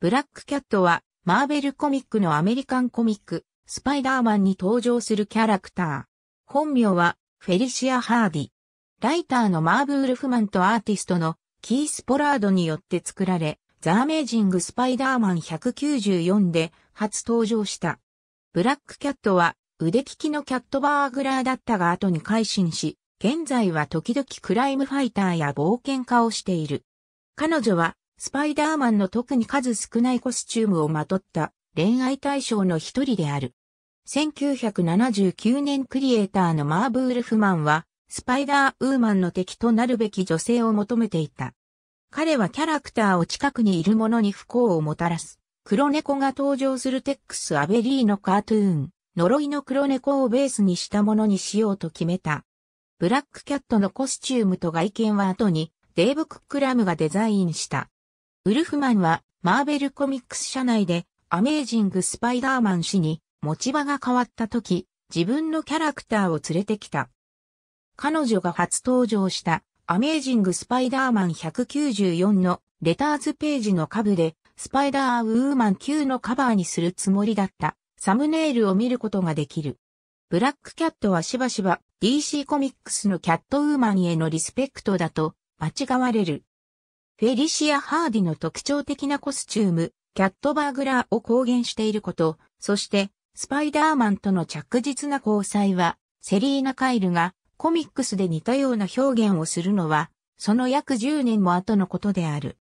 ブラックキャットは、マーベルコミックのアメリカンコミック、スパイダーマンに登場するキャラクター。本名は、フェリシア・ハーディ。ライターのマーブ・ウルフマンとアーティストのキース・ポラードによって作られ、ザ・アメージング・スパイダーマン194で初登場した。ブラックキャットは腕利きのキャットバーグラーだったが後に改心し、現在は時々クライムファイターや冒険家をしている。彼女はスパイダーマンの特に数少ないコスチュームをまとった恋愛対象の一人である。1979年クリエイターのマーブールフマンは、スパイダーウーマンの敵となるべき女性を求めていた。彼はキャラクターを近くにいる者に不幸をもたらす。黒猫が登場するテックス・アベリーのカートゥーン、呪いの黒猫をベースにしたものにしようと決めた。ブラックキャットのコスチュームと外見は後に、デーブ・クックラムがデザインした。ウルフマンは、マーベルコミックス社内で、アメージング・スパイダーマン氏に、持ち場が変わった時、自分のキャラクターを連れてきた。彼女が初登場した、アメージング・スパイダーマン194の、レターズページの下部で、スパイダーウーマン9のカバーにするつもりだった、サムネイルを見ることができる。ブラックキャットはしばしば DC コミックスのキャットウーマンへのリスペクトだと間違われる。フェリシア・ハーディの特徴的なコスチューム、キャットバーグラーを公言していること、そして、スパイダーマンとの着実な交際は、セリーナ・カイルがコミックスで似たような表現をするのは、その約10年も後のことである。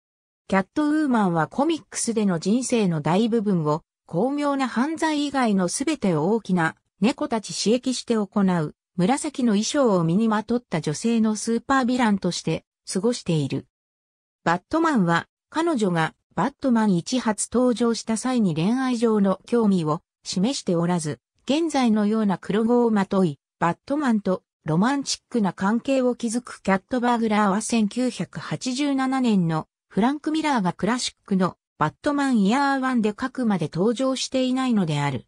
キャットウーマンはコミックスでの人生の大部分を、巧妙な犯罪以外のすべてを大きな猫たち刺激して行う、紫の衣装を身にまとった女性のスーパーヴィランとして過ごしている。バットマンは、彼女がバットマン1発登場した際に恋愛上の興味を示しておらず、現在のような黒子をまとい、バットマンとロマンチックな関係を築くキャットバーグラーは1987年のフランク・ミラーがクラシックのバットマンイヤーワンで書くまで登場していないのである。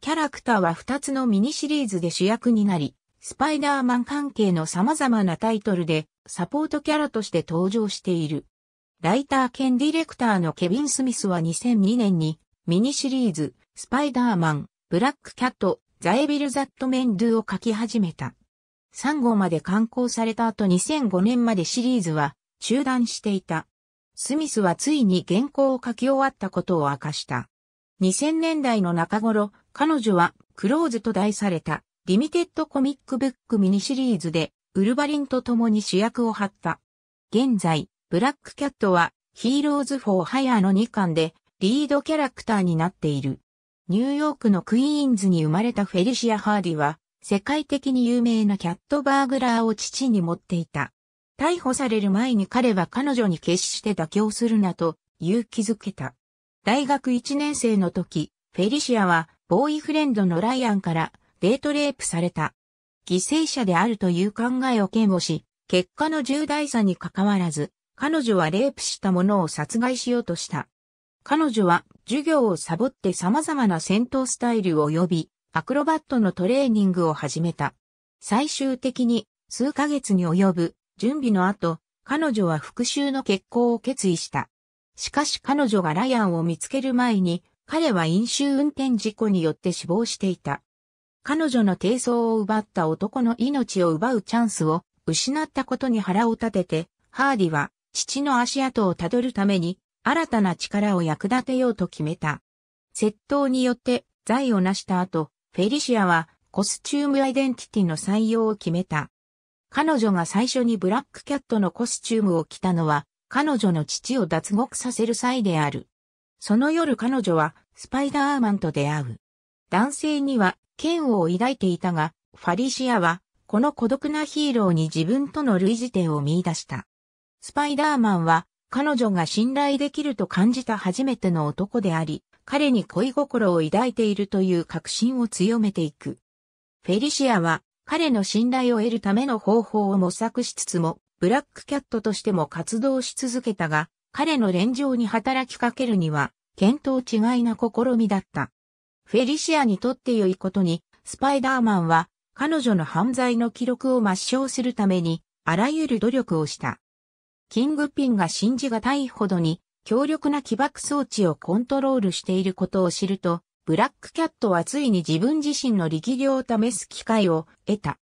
キャラクターは2つのミニシリーズで主役になり、スパイダーマン関係の様々なタイトルでサポートキャラとして登場している。ライター兼ディレクターのケビン・スミスは2002年にミニシリーズ、スパイダーマン、ブラックキャット、ザエビル・ザット・メンドゥを書き始めた。3号まで刊行された後2005年までシリーズは中断していた。スミスはついに原稿を書き終わったことを明かした。2000年代の中頃、彼女はクローズと題されたリミテッドコミックブックミニシリーズでウルバリンと共に主役を張った。現在、ブラックキャットは、ヒーローズ・フォー・ハヤーの2巻で、リードキャラクターになっている。ニューヨークのクイーンズに生まれたフェリシア・ハーディは、世界的に有名なキャットバーグラーを父に持っていた。逮捕される前に彼は彼女に決して妥協するなと勇気づけた。大学1年生の時、フェリシアはボーイフレンドのライアンからデートレイプされた。犠牲者であるという考えを嫌悪し、結果の重大さに関わらず、彼女はレイプした者を殺害しようとした。彼女は授業をサボって様々な戦闘スタイル及びアクロバットのトレーニングを始めた。最終的に数ヶ月に及ぶ準備の後、彼女は復讐の決行を決意した。しかし彼女がライアンを見つける前に、彼は飲酒運転事故によって死亡していた。彼女の低層を奪った男の命を奪うチャンスを失ったことに腹を立てて、ハーディは父の足跡をたどるために、新たな力を役立てようと決めた。窃盗によって財を成した後、フェリシアはコスチュームアイデンティティの採用を決めた。彼女が最初にブラックキャットのコスチュームを着たのは、彼女の父を脱獄させる際である。その夜彼女はスパイダーマンと出会う。男性には剣を抱いていたが、ファリシアはこの孤独なヒーローに自分との類似点を見出した。スパイダーマンは彼女が信頼できると感じた初めての男であり、彼に恋心を抱いているという確信を強めていく。フェリシアは彼の信頼を得るための方法を模索しつつも、ブラックキャットとしても活動し続けたが、彼の連情に働きかけるには、見当違いな試みだった。フェリシアにとって良いことに、スパイダーマンは彼女の犯罪の記録を抹消するために、あらゆる努力をした。キングピンが信じがたいほどに強力な起爆装置をコントロールしていることを知ると、ブラックキャットはついに自分自身の力量を試す機会を得た。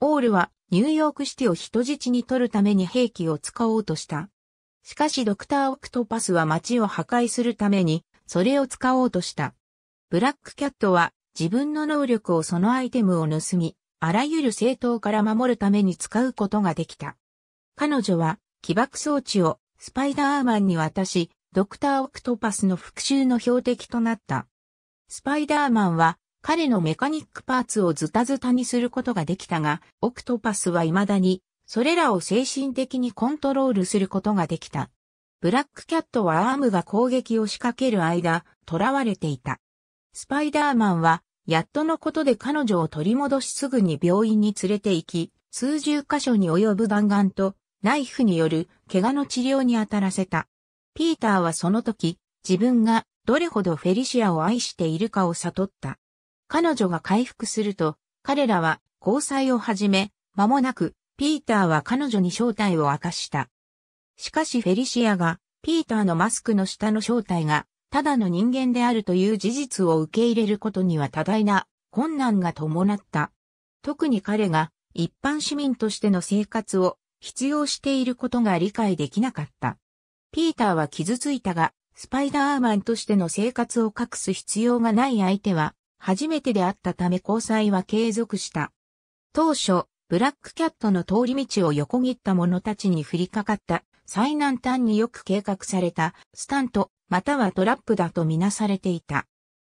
オールはニューヨークシティを人質に取るために兵器を使おうとした。しかしドクター・オクトパスは街を破壊するために、それを使おうとした。ブラックキャットは自分の能力をそのアイテムを盗み、あらゆる政党から守るために使うことができた。彼女は起爆装置をスパイダーマンに渡し、ドクター・オクトパスの復讐の標的となった。スパイダーマンは彼のメカニックパーツをズタズタにすることができたが、オクトパスは未だにそれらを精神的にコントロールすることができた。ブラックキャットはアームが攻撃を仕掛ける間、囚われていた。スパイダーマンは、やっとのことで彼女を取り戻しすぐに病院に連れて行き、数十箇所に及ぶ弾丸とナイフによる怪我の治療に当たらせた。ピーターはその時、自分がどれほどフェリシアを愛しているかを悟った。彼女が回復すると、彼らは交際を始め、間もなく、ピーターは彼女に正体を明かした。しかしフェリシアが、ピーターのマスクの下の正体が、ただの人間であるという事実を受け入れることには多大な困難が伴った。特に彼が一般市民としての生活を必要していることが理解できなかった。ピーターは傷ついたが、スパイダーマンとしての生活を隠す必要がない相手は、初めてであったため交際は継続した。当初、ブラックキャットの通り道を横切った者たちに降りかかった、最南端によく計画された、スタント、またはトラップだとみなされていた。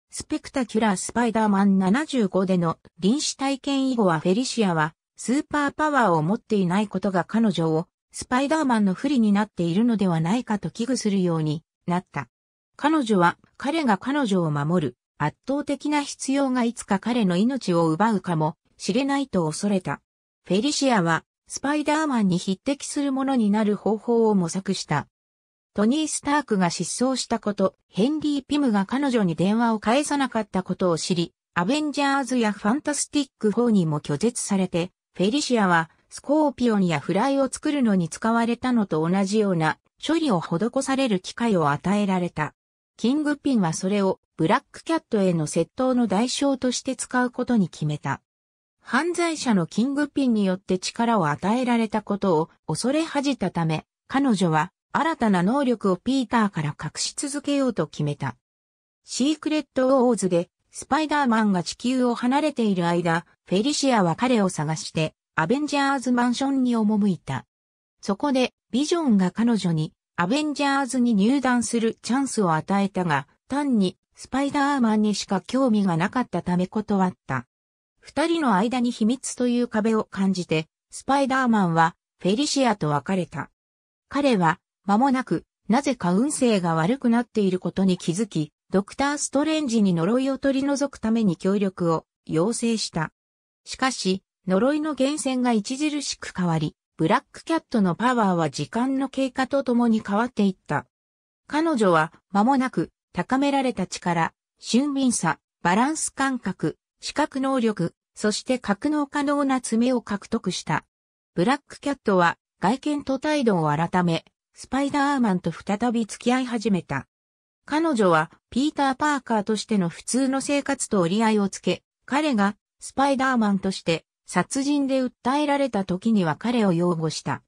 スペクタキュラースパイダーマン75での臨死体験以後はフェリシアはスーパーパワーを持っていないことが彼女をスパイダーマンの不利になっているのではないかと危惧するようになった。彼女は彼が彼女を守る圧倒的な必要がいつか彼の命を奪うかもしれないと恐れた。フェリシアはスパイダーマンに匹敵するものになる方法を模索した。トニー・スタークが失踪したこと、ヘンリー・ピムが彼女に電話を返さなかったことを知り、アベンジャーズやファンタスティック4にも拒絶されて、フェリシアはスコーピオンやフライを作るのに使われたのと同じような処理を施される機会を与えられた。キングピンはそれをブラックキャットへの窃盗の代償として使うことに決めた。犯罪者のキングピンによって力を与えられたことを恐れ恥じたため、彼女は新たな能力をピーターから隠し続けようと決めた。シークレット・オーズでスパイダーマンが地球を離れている間、フェリシアは彼を探して、アベンジャーズマンションに赴いた。そこで、ビジョンが彼女に、アベンジャーズに入団するチャンスを与えたが、単に、スパイダーマンにしか興味がなかったため断った。二人の間に秘密という壁を感じて、スパイダーマンは、フェリシアと別れた。彼は、間もなく、なぜか運勢が悪くなっていることに気づき、ドクター・ストレンジに呪いを取り除くために協力を要請した。しかし、呪いの源泉が著しく変わり、ブラックキャットのパワーは時間の経過とともに変わっていった。彼女は間もなく高められた力、俊敏さ、バランス感覚、視覚能力、そして格納可能な爪を獲得した。ブラックキャットは外見と態度を改め、スパイダーマンと再び付き合い始めた。彼女はピーター・パーカーとしての普通の生活と折り合いをつけ、彼がスパイダーマンとして殺人で訴えられた時には彼を擁護した。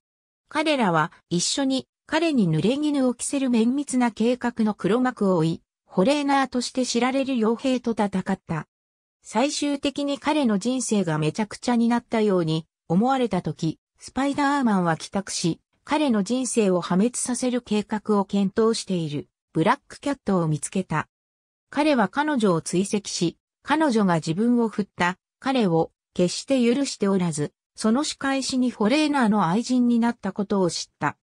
彼らは一緒に彼に濡れ衣を着せる綿密な計画の黒幕を追い、ホレーナーとして知られる傭兵と戦った。最終的に彼の人生がめちゃくちゃになったように思われた時、スパイダーマンは帰宅し、彼の人生を破滅させる計画を検討しているブラックキャットを見つけた。彼は彼女を追跡し、彼女が自分を振った彼を決して許しておらず、その仕返しにフォレーナーの愛人になったことを知った。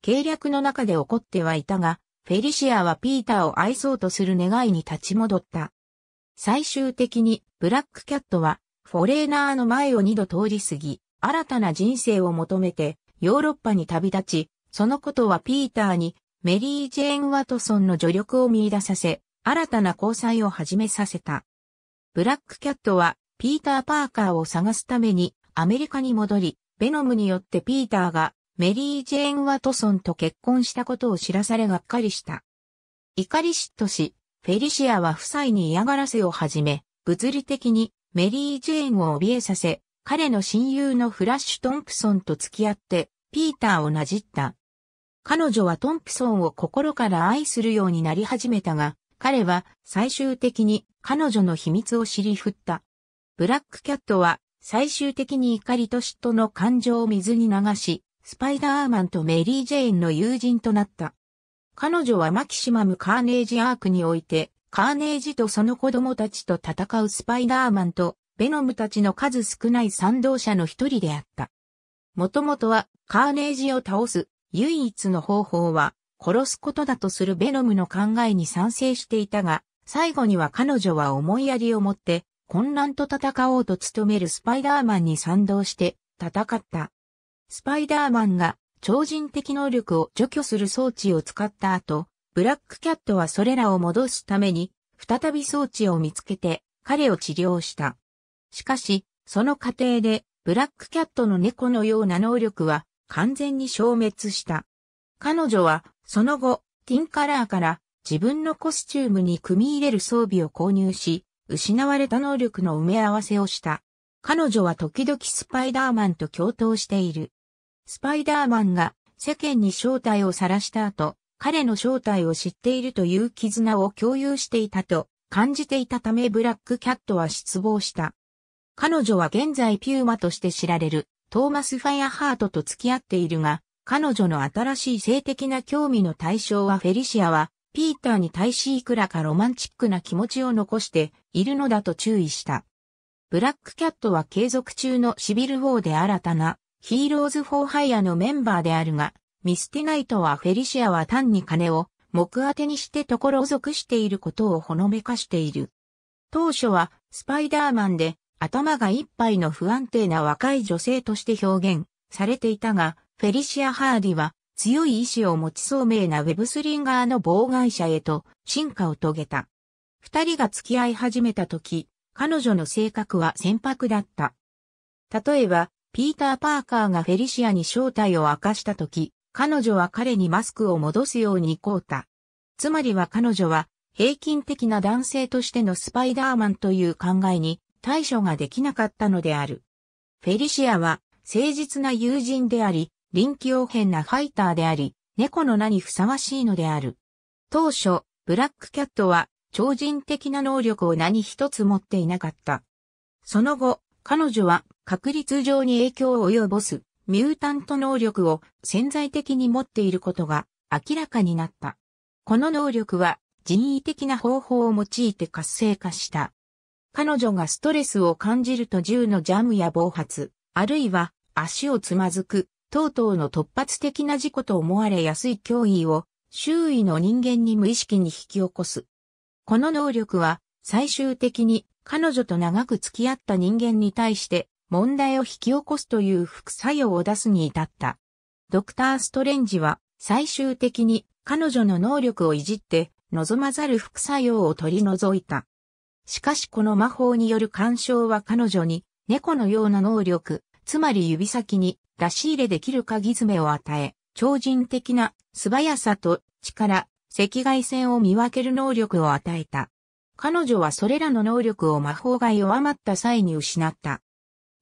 計略の中で怒ってはいたが、フェリシアはピーターを愛そうとする願いに立ち戻った。最終的にブラックキャットはフォレーナーの前を二度通り過ぎ、新たな人生を求めてヨーロッパに旅立ち、そのことはピーターにメリー・ジェーン・ワトソンの助力を見出させ、新たな交際を始めさせた。ブラックキャットはピーター・パーカーを探すためにアメリカに戻り、ベノムによってピーターがメリー・ジェーン・ワトソンと結婚したことを知らされがっかりした。怒り嫉妬し、フェリシアは夫妻に嫌がらせを始め、物理的にメリー・ジェーンを怯えさせ、彼の親友のフラッシュ・トンプソンと付き合って、ピーターをなじった。彼女はトンプソンを心から愛するようになり始めたが、彼は最終的に彼女の秘密を知り振った。ブラックキャットは最終的に怒りと嫉妬の感情を水に流し、スパイダーマンとメリー・ジェーンの友人となった。彼女はマキシマム・カーネージ・アークにおいて、カーネージとその子供たちと戦うスパイダーマンと、ベノムたちの数少ない賛同者の一人であった。もともとは、カーネージを倒す唯一の方法は、殺すことだとするベノムの考えに賛成していたが、最後には彼女は思いやりを持って混乱と戦おうと努めるスパイダーマンに賛同して戦った。スパイダーマンが超人的能力を除去する装置を使った後、ブラックキャットはそれらを戻すために、再び装置を見つけて彼を治療した。しかし、その過程でブラックキャットの猫のような能力は完全に消滅した。彼女はその後、ティンカラーから自分のコスチュームに組み入れる装備を購入し、失われた能力の埋め合わせをした。彼女は時々スパイダーマンと共闘している。スパイダーマンが世間に正体を晒した後、彼の正体を知っているという絆を共有していたと感じていたためブラックキャットは失望した。彼女は現在ピューマとして知られるトーマス・ファイアハートと付き合っているが、彼女の新しい性的な興味の対象はフェリシアは、ピーターに対しいくらかロマンチックな気持ちを残しているのだと注意した。ブラックキャットは継続中のシビル・ウォーで新たなヒーローズ・フォー・ハイヤのメンバーであるが、ミスティナイトはフェリシアは単に金を目当てにしてところを属していることをほのめかしている。当初はスパイダーマンで頭が一杯の不安定な若い女性として表現されていたが、フェリシア・ハーディは強い意志を持ち聡明なウェブスリンガーの妨害者へと進化を遂げた。二人が付き合い始めた時、彼女の性格は船舶だった。例えば、ピーター・パーカーがフェリシアに正体を明かした時、彼女は彼にマスクを戻すようにこうた。つまりは彼女は平均的な男性としてのスパイダーマンという考えに対処ができなかったのである。フェリシアは誠実な友人であり、臨機応変なファイターであり、猫の名にふさわしいのである。当初、ブラックキャットは超人的な能力を何一つ持っていなかった。その後、彼女は確率上に影響を及ぼすミュータント能力を潜在的に持っていることが明らかになった。この能力は人為的な方法を用いて活性化した。彼女がストレスを感じると銃のジャムや暴発、あるいは足をつまずく、等々の突発的な事故と思われやすい脅威を周囲の人間に無意識に引き起こす。この能力は最終的に彼女と長く付き合った人間に対して問題を引き起こすという副作用を出すに至った。ドクター・ストレンジは最終的に彼女の能力をいじって望まざる副作用を取り除いた。しかしこの魔法による干渉は彼女に猫のような能力、つまり指先に出し入れできる鍵爪を与え、超人的な素早さと力、赤外線を見分ける能力を与えた。彼女はそれらの能力を魔法が弱まった際に失った。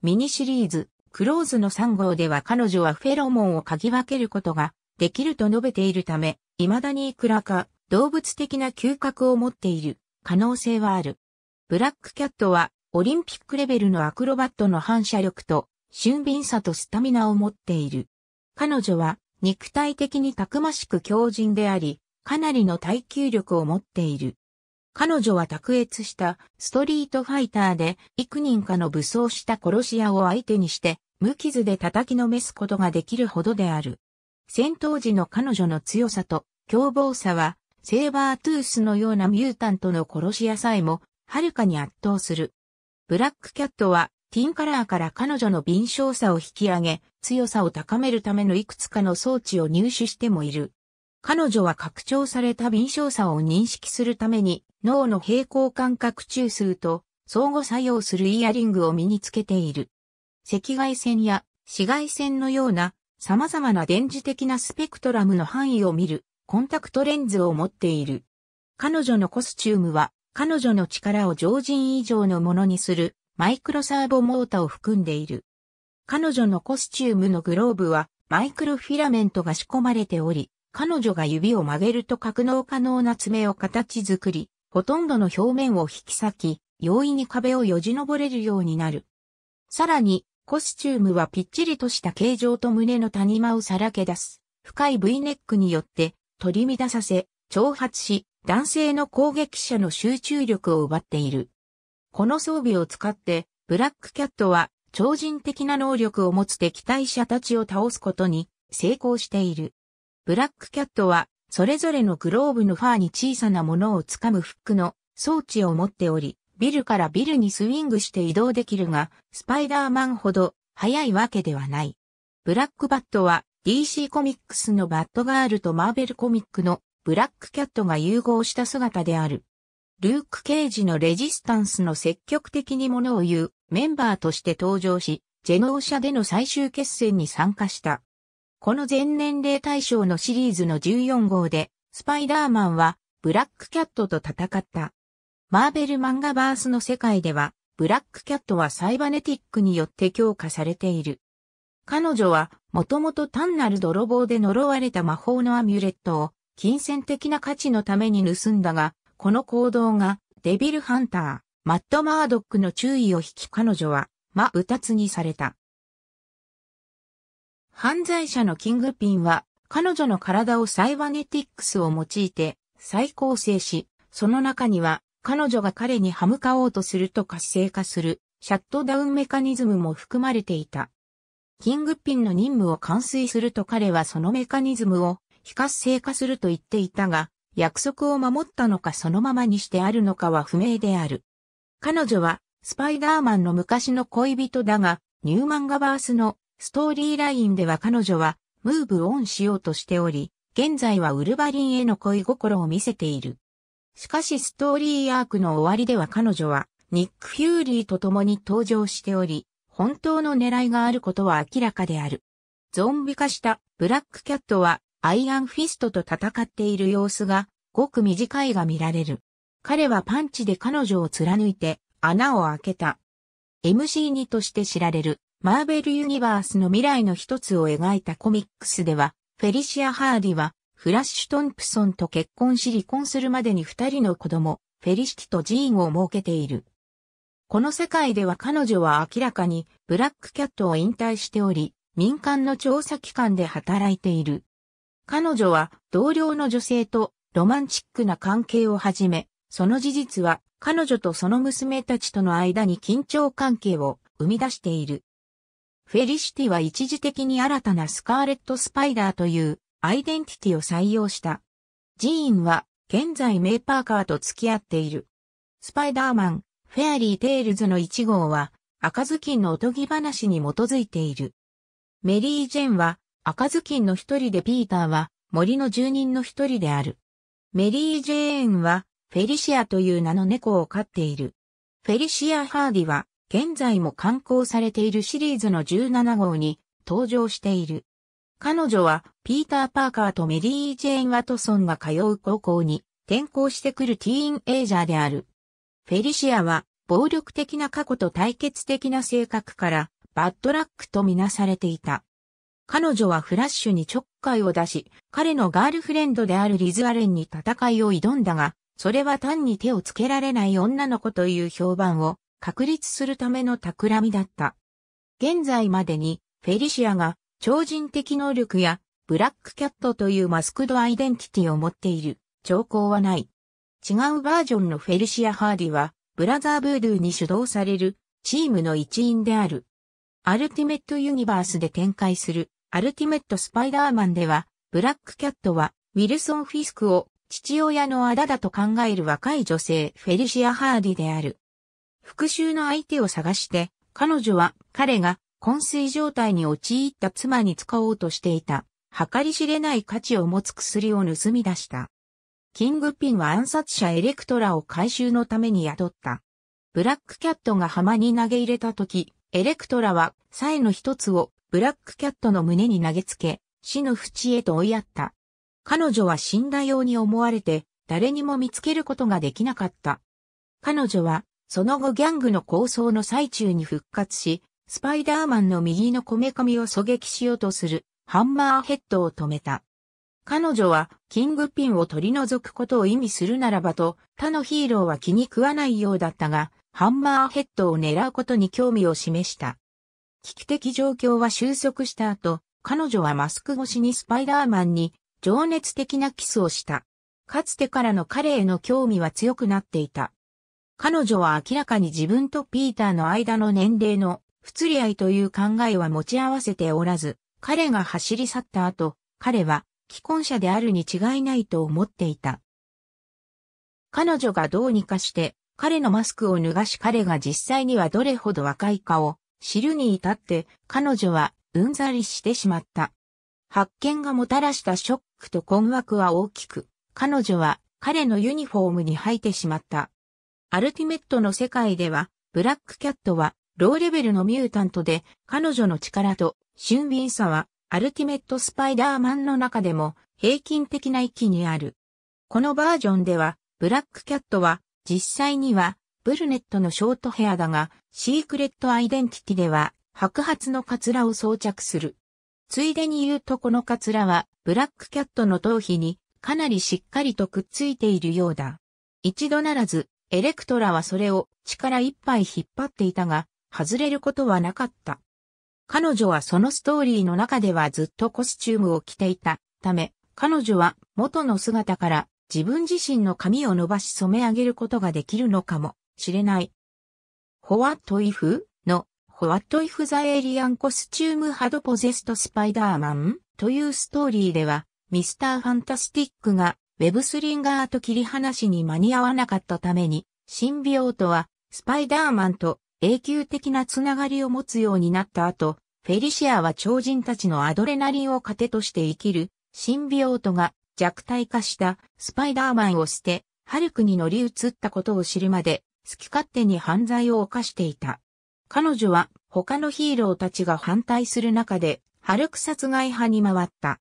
ミニシリーズ、クローズの3号では彼女はフェロモンを嗅ぎ分けることができると述べているため、未だにいくらか動物的な嗅覚を持っている可能性はある。ブラックキャットはオリンピックレベルのアクロバットの反射力と俊敏さとスタミナを持っている。彼女は肉体的にたくましく強靭であり、かなりの耐久力を持っている。彼女は卓越したストリートファイターで幾人かの武装した殺し屋を相手にして無傷で叩きのめすことができるほどである。戦闘時の彼女の強さと凶暴さはセーバートゥースのようなミュータントの殺し屋さえもはるかに圧倒する。ブラックキャットはティンカラーから彼女の敏捷さを引き上げ、強さを高めるためのいくつかの装置を入手してもいる。彼女は拡張された敏捷さを認識するために、脳の平行感覚中枢と相互作用するイヤリングを身につけている。赤外線や紫外線のような様々な電磁的なスペクトラムの範囲を見るコンタクトレンズを持っている。彼女のコスチュームは彼女の力を常人以上のものにするマイクロサーボモータを含んでいる。彼女のコスチュームのグローブはマイクロフィラメントが仕込まれており、彼女が指を曲げると格納可能な爪を形作り、ほとんどの表面を引き裂き、容易に壁をよじ登れるようになる。さらに、コスチュームはぴっちりとした形状と胸の谷間をさらけ出す、深い V ネックによって取り乱させ、挑発し、男性の攻撃者の集中力を奪っている。この装備を使って、ブラックキャットは超人的な能力を持つ敵対者たちを倒すことに成功している。ブラックキャットは、それぞれのグローブのファーに小さなものをつかむフックの装置を持っており、ビルからビルにスイングして移動できるが、スパイダーマンほど速いわけではない。ブラックバットは DC コミックスのバットガールとマーベルコミックのブラックキャットが融合した姿である。ルーク・ケイジのレジスタンスの積極的にものを言うメンバーとして登場し、ジェノー社での最終決戦に参加した。この全年齢対象のシリーズの14号で、スパイダーマンはブラックキャットと戦った。マーベル漫画バースの世界では、ブラックキャットはサイバネティックによって強化されている。彼女は、もともと単なる泥棒で呪われた魔法のアミュレットを、金銭的な価値のために盗んだが、この行動がデビルハンター、マット・マードックの注意を引き彼女は、ま、うたつにされた。犯罪者のキングピンは、彼女の体をサイバネティックスを用いて再構成し、その中には彼女が彼に歯向かおうとすると活性化するシャットダウンメカニズムも含まれていた。キングピンの任務を完遂すると彼はそのメカニズムを非活性化すると言っていたが、約束を守ったのかそのままにしてあるのかは不明である。彼女は、スパイダーマンの昔の恋人だが、ニューマンガバースのストーリーラインでは彼女は、ムーブオンしようとしており、現在はウルバリンへの恋心を見せている。しかしストーリーアークの終わりでは彼女は、ニック・フューリーと共に登場しており、本当の狙いがあることは明らかである。ゾンビ化したブラックキャットはアイアンフィストと戦っている様子が、ごく短いが見られる。彼はパンチで彼女を貫いて、穴を開けた。MC2 として知られる、マーベル・ユニバースの未来の一つを描いたコミックスでは、フェリシア・ハーディは、フラッシュ・トンプソンと結婚し離婚するまでに二人の子供、フェリシティとジーンを設けている。この世界では彼女は明らかにブラックキャットを引退しており、民間の調査機関で働いている。彼女は同僚の女性とロマンチックな関係を始め、その事実は彼女とその娘たちとの間に緊張関係を生み出している。フェリシティは一時的に新たなスカーレット・スパイダーというアイデンティティを採用した。ジーンは現在メイパーカーと付き合っている。スパイダーマン、フェアリー・テイルズの1号は赤ずきんのおとぎ話に基づいている。メリー・ジェンは赤ずきんの一人でピーターは森の住人の一人である。メリー・ジェーンはフェリシアという名の猫を飼っている。フェリシア・ハーディは現在も刊行されているシリーズの17号に登場している。彼女はピーター・パーカーとメリー・ジェーン・ワトソンが通う高校に転校してくるティーンエイジャーである。フェリシアは暴力的な過去と対決的な性格からバッドラックとみなされていた。彼女はフラッシュにちょっかいを出し、彼のガールフレンドであるリズ・アレンに戦いを挑んだが、それは単に手をつけられない女の子という評判を確立するための企みだった。現在までに、フェリシアが超人的能力やブラックキャットというマスクドアイデンティティを持っている兆候はない。違うバージョンのフェリシア・ハーディは、ブラザー・ブードゥーに主導されるチームの一員である。アルティメット・ユニバースで展開するアルティメット・スパイダーマンでは、ブラックキャットは、ウィルソン・フィスクを父親のあだだと考える若い女性、フェリシア・ハーディである。復讐の相手を探して、彼女は彼が昏睡状態に陥った妻に使おうとしていた、計り知れない価値を持つ薬を盗み出した。キングピンは暗殺者エレクトラを回収のために雇った。ブラックキャットが浜に投げ入れた時、エレクトラは、さえの一つをブラックキャットの胸に投げつけ、死の淵へと追いやった。彼女は死んだように思われて、誰にも見つけることができなかった。彼女は、その後ギャングの構想の最中に復活し、スパイダーマンの右のこめかみを狙撃しようとする、ハンマーヘッドを止めた。彼女は、キングピンを取り除くことを意味するならばと、他のヒーローは気に食わないようだったが、ハンマーヘッドを狙うことに興味を示した。危機的状況は収束した後、彼女はマスク越しにスパイダーマンに情熱的なキスをした。かつてからの彼への興味は強くなっていた。彼女は明らかに自分とピーターの間の年齢の不釣り合いという考えは持ち合わせておらず、彼が走り去った後、彼は既婚者であるに違いないと思っていた。彼女がどうにかして、彼のマスクを脱がし彼が実際にはどれほど若いかを知るに至って彼女はうんざりしてしまった。発見がもたらしたショックと困惑は大きく、彼女は彼のユニフォームに履いてしまった。アルティメットの世界では、ブラックキャットはローレベルのミュータントで、彼女の力と俊敏さはアルティメットスパイダーマンの中でも平均的な域にある。このバージョンでは、ブラックキャットは実際にはブルネットのショートヘアだが、シークレットアイデンティティでは、白髪のカツラを装着する。ついでに言うとこのカツラは、ブラックキャットの頭皮に、かなりしっかりとくっついているようだ。一度ならず、エレクトラはそれを力いっぱい引っ張っていたが、外れることはなかった。彼女はそのストーリーの中ではずっとコスチュームを着ていたため、彼女は元の姿から自分自身の髪を伸ばし染め上げることができるのかも知れない。ホワットイフのホワットイフザエリアン・コスチューム・ハド・ポゼスト。スパイダーマンというストーリーでは、ミスターファンタスティックがウェブスリンガーと切り離しに間に合わなかったために、シンビオートはスパイダーマンと永久的なつながりを持つようになった後、フェリシアは超人たちのアドレナリンを糧として生きる、シンビオートが弱体化したスパイダーマンを捨て、ハルクに乗り移ったことを知るまで、好き勝手に犯罪を犯していた。彼女は他のヒーローたちが反対する中で、ハルク殺害派に回った。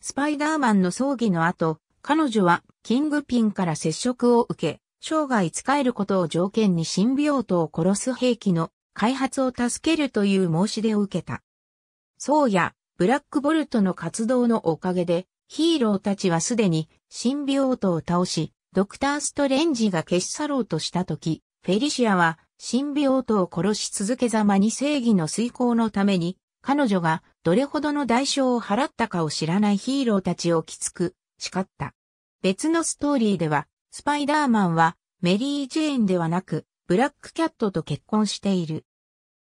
スパイダーマンの葬儀の後、彼女はキングピンから接触を受け、生涯使えることを条件に新病棟を殺す兵器の開発を助けるという申し出を受けた。そうや、ブラックボルトの活動のおかげで、ヒーローたちはすでに新病棟を倒し、ドクター・ストレンジが消し去ろうとしたとき、フェリシアは、神病とを殺し続けざまに正義の遂行のために、彼女がどれほどの代償を払ったかを知らないヒーローたちをきつく叱った。別のストーリーでは、スパイダーマンはメリー・ジェーンではなく、ブラックキャットと結婚している。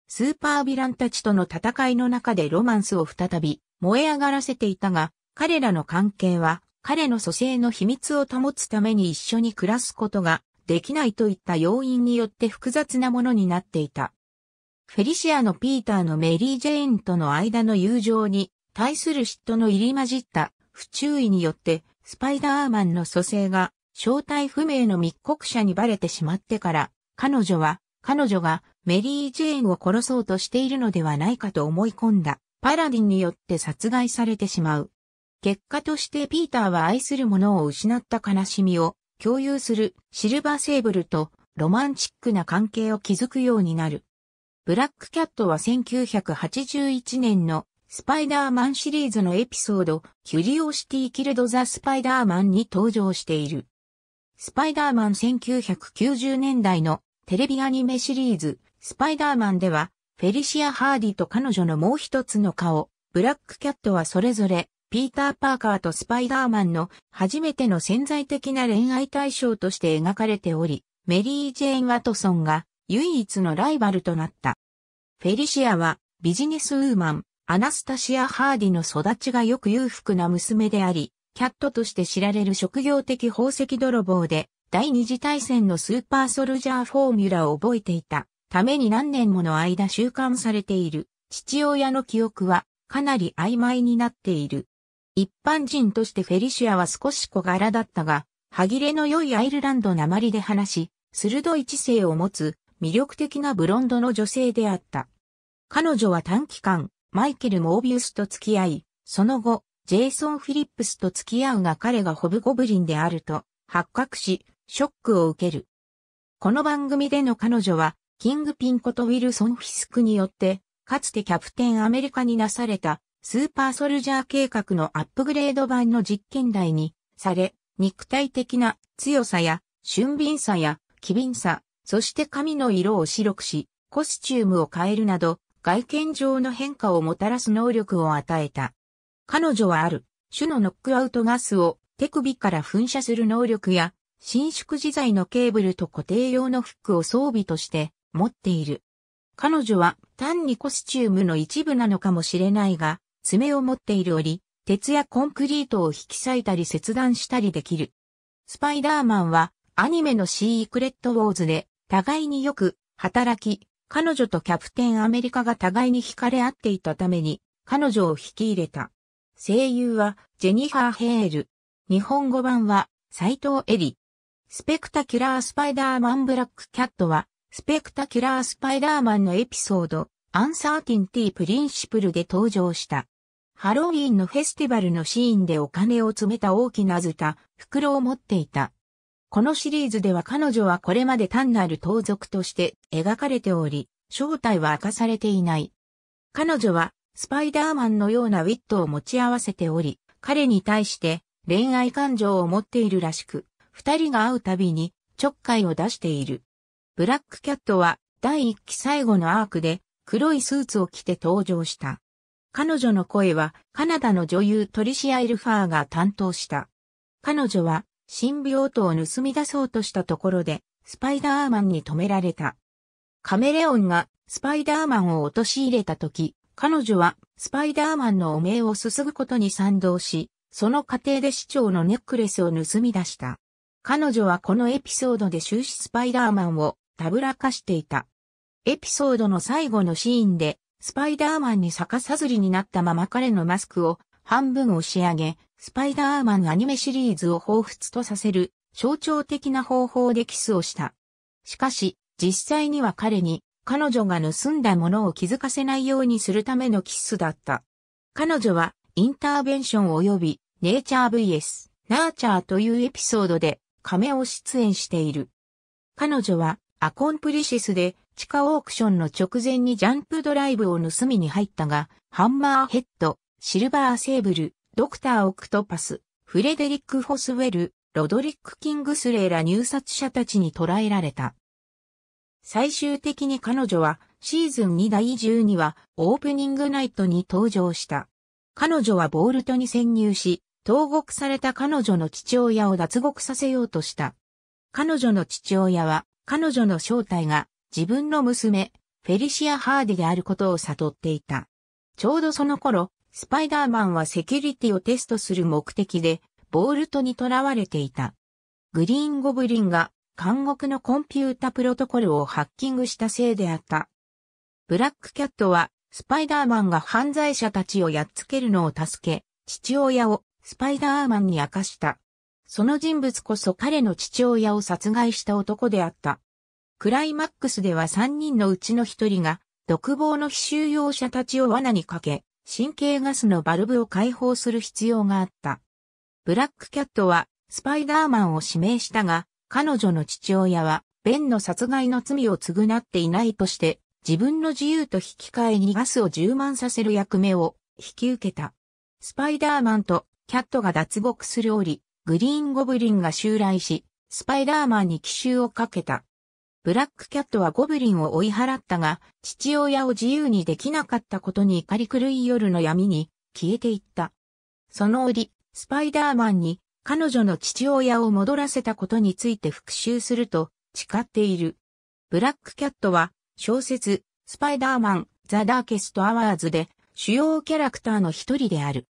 スーパーヴィランたちとの戦いの中でロマンスを再び燃え上がらせていたが、彼らの関係は彼の蘇生の秘密を保つために一緒に暮らすことができないといった要因によって複雑なものになっていた。フェリシアのピーターのメリー・ジェーンとの間の友情に対する嫉妬の入り混じった不注意によってスパイダーマンの蘇生が正体不明の密告者にバレてしまってから彼女は彼女がメリー・ジェーンを殺そうとしているのではないかと思い込んだパラディンによって殺害されてしまう。結果としてピーターは愛するものを失った悲しみを共有するシルバーセーブルとロマンチックな関係を築くようになる。ブラックキャットは1981年のスパイダーマンシリーズのエピソードキュリオシティ・キルド・ザ・スパイダーマンに登場している。スパイダーマン1990年代のテレビアニメシリーズスパイダーマンではフェリシア・ハーディと彼女のもう一つの顔、ブラックキャットはそれぞれピーター・パーカーとスパイダーマンの初めての潜在的な恋愛対象として描かれており、メリー・ジェーン・ワトソンが唯一のライバルとなった。フェリシアはビジネスウーマン、アナスタシア・ハーディの育ちがよく裕福な娘であり、キャットとして知られる職業的宝石泥棒で、第二次大戦のスーパーソルジャーフォーミュラを覚えていたために何年もの間収監されている父親の記憶はかなり曖昧になっている。一般人としてフェリシアは少し小柄だったが、歯切れの良いアイルランド鉛で話し、鋭い知性を持つ魅力的なブロンドの女性であった。彼女は短期間、マイケル・モービウスと付き合い、その後、ジェイソン・フィリップスと付き合うが彼がホブゴブリンであると発覚し、ショックを受ける。この番組での彼女は、キングピンことウィルソン・フィスクによって、かつてキャプテンアメリカになされたスーパーソルジャー計画のアップグレード版の実験台にされ、肉体的な強さや俊敏さや機敏さ、そして髪の色を白くし、コスチュームを変えるなど、外見上の変化をもたらす能力を与えた。彼女はある種のノックアウトガスを手首から噴射する能力や、伸縮自在のケーブルと固定用のフックを装備として持っている。彼女は単にコスチュームの一部なのかもしれないが、爪を持っている折、鉄やコンクリートを引き裂いたり切断したりできる。スパイダーマンはアニメのシークレットウォーズで互いによく働き、彼女とキャプテンアメリカが互いに惹かれ合っていたために彼女を引き入れた。声優はジェニファー・ヘール。日本語版は斎藤恵里。スペクタキュラースパイダーマンブラックキャットはスペクタキュラースパイダーマンのエピソードアンサーティンティープリンシプルで登場した。ハロウィーンのフェスティバルのシーンでお金を詰めた大きなズタ、袋を持っていた。このシリーズでは彼女はこれまで単なる盗賊として描かれており、正体は明かされていない。彼女はスパイダーマンのようなウィットを持ち合わせており、彼に対して恋愛感情を持っているらしく、二人が会うたびにちょっかいを出している。ブラックキャットは第一期最後のアークで黒いスーツを着て登場した。彼女の声はカナダの女優トリシア・エルファーが担当した。彼女は新病棟を盗み出そうとしたところでスパイダーマンに止められた。カメレオンがスパイダーマンを陥れた時、彼女はスパイダーマンの汚名をすすぐことに賛同し、その過程で市長のネックレスを盗み出した。彼女はこのエピソードで終始スパイダーマンをたぶらかしていた。エピソードの最後のシーンでスパイダーマンに逆さずりになったまま彼のマスクを半分押し上げ、スパイダーマンアニメシリーズを彷彿とさせる象徴的な方法でキスをした。しかし、実際には彼に彼女が盗んだものを気づかせないようにするためのキスだった。彼女はインターベンション及びネイチャー VS ナーチャーというエピソードで仮面を出演している。彼女はアコンプリシスで地下オークションの直前にジャンプドライブを盗みに入ったが、ハンマーヘッド、シルバーセーブル、ドクター・オクトパス、フレデリック・ホスウェル、ロドリック・キングスレーら入札者たちに捕らえられた。最終的に彼女はシーズン2第12話オープニングナイトに登場した。彼女はボールトに潜入し、投獄された彼女の父親を脱獄させようとした。彼女の父親は彼女の正体が自分の娘、フェリシア・ハーデであることを悟っていた。ちょうどその頃、スパイダーマンはセキュリティをテストする目的で、ボールトに囚われていた。グリーンゴブリンが監獄のコンピュータプロトコルをハッキングしたせいであった。ブラックキャットは、スパイダーマンが犯罪者たちをやっつけるのを助け、父親をスパイダーマンに明かした。その人物こそ彼の父親を殺害した男であった。クライマックスでは3人のうちの1人が、独房の非収容者たちを罠にかけ、神経ガスのバルブを解放する必要があった。ブラックキャットは、スパイダーマンを指名したが、彼女の父親は、ベンの殺害の罪を償っていないとして、自分の自由と引き換えにガスを充満させる役目を引き受けた。スパイダーマンとキャットが脱獄する折、グリーンゴブリンが襲来し、スパイダーマンに奇襲をかけた。ブラックキャットはゴブリンを追い払ったが、父親を自由にできなかったことに怒り狂い夜の闇に消えていった。その折、スパイダーマンに彼女の父親を戻らせたことについて復讐すると誓っている。ブラックキャットは小説、スパイダーマン、ザ・ダーケスト・アワーズで主要キャラクターの一人である。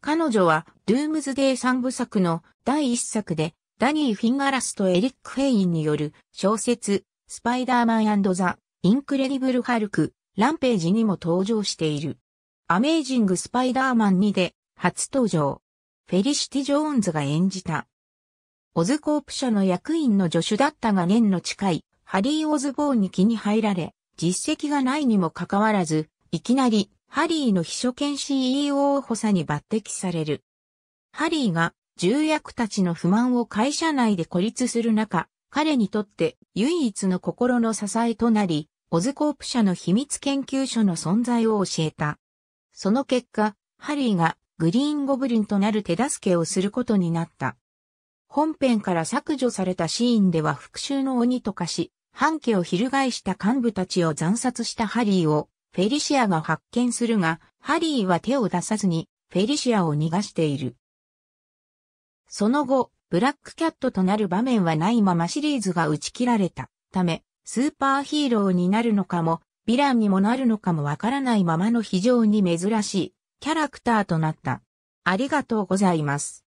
彼女は、ドゥームズデイ三部作の第一作で、ダニー・フィンガラスとエリック・フェインによる小説、スパイダーマンザ・インクレディブル・ハルク、ランページにも登場している。アメイジング・スパイダーマン2で初登場。フェリシティ・ジョーンズが演じた。オズコープ社の役員の助手だったが年の近いハリー・オズボーンに気に入られ、実績がないにもかかわらず、いきなりハリーの秘書兼 CEO 補佐に抜擢される。ハリーが重役たちの不満を会社内で孤立する中、彼にとって唯一の心の支えとなり、オズコープ社の秘密研究所の存在を教えた。その結果、ハリーがグリーンゴブリンとなる手助けをすることになった。本編から削除されたシーンでは復讐の鬼と化し、半家を翻した幹部たちを惨殺したハリーをフェリシアが発見するが、ハリーは手を出さずにフェリシアを逃がしている。その後、ブラックキャットとなる場面はないままシリーズが打ち切られたため、スーパーヒーローになるのかも、ヴィランにもなるのかもわからないままの非常に珍しいキャラクターとなった。ありがとうございます。